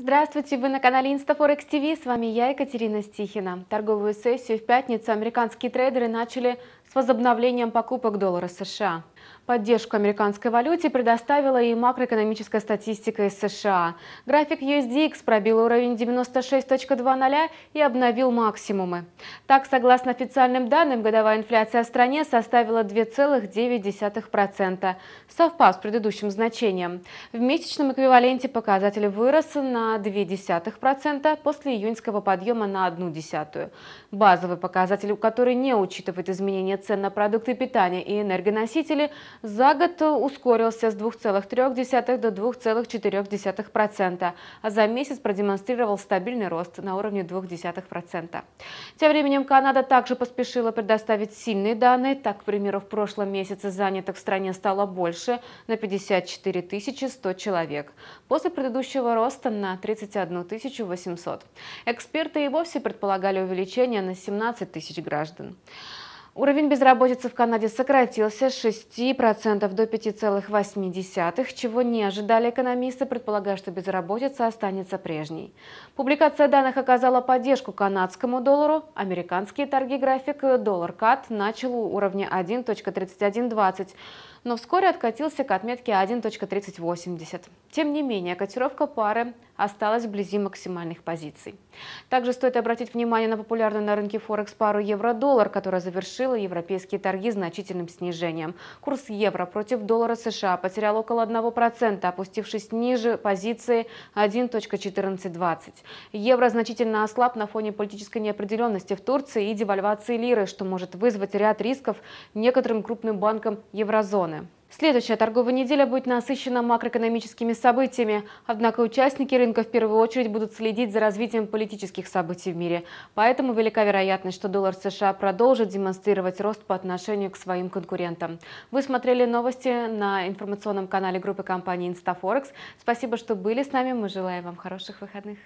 Здравствуйте, вы на канале Instaforex TV, с вами я, Екатерина Стихина. Торговую сессию в пятницу американские трейдеры начали с возобновлением покупок доллара США. Поддержку американской валюте предоставила и макроэкономическая статистика из США. График USDX пробил уровень 96.20 и обновил максимумы. Так, согласно официальным данным, годовая инфляция в стране составила 2,9%, совпав с предыдущим значением. В месячном эквиваленте показатель вырос на 0,2% после июньского подъема на 0,1%. Базовый показатель, который не учитывает изменения цен на продукты питания и энергоносители за год ускорился с 2,3 до 2,4%, а за месяц продемонстрировал стабильный рост на уровне 0,2%. Тем временем Канада также поспешила предоставить сильные данные. Так, к примеру, в прошлом месяце занятых в стране стало больше на 54 100 человек, после предыдущего роста на 31 800. Эксперты и вовсе предполагали увеличение на 17 тысяч граждан. Уровень безработицы в Канаде сократился с 6% до 5,8%, чего не ожидали экономисты, предполагая, что безработица останется прежней. Публикация данных оказала поддержку канадскому доллару. Американские торги график доллар-кат начал у уровня 1.3120, но вскоре откатился к отметке 1.3080. Тем не менее, котировка пары – осталась вблизи максимальных позиций. Также стоит обратить внимание на популярную на рынке Форекс пару евро-доллар, которая завершила европейские торги значительным снижением. Курс евро против доллара США потерял около 1%, опустившись ниже позиции 1.1420. Евро значительно ослаб на фоне политической неопределенности в Турции и девальвации лиры, что может вызвать ряд рисков некоторым крупным банкам еврозоны. Следующая торговая неделя будет насыщена макроэкономическими событиями, однако участники рынка в первую очередь будут следить за развитием политических событий в мире. Поэтому велика вероятность, что доллар США продолжит демонстрировать рост по отношению к своим конкурентам. Вы смотрели новости на информационном канале группы компании InstaForex. Спасибо, что были с нами. Мы желаем вам хороших выходных.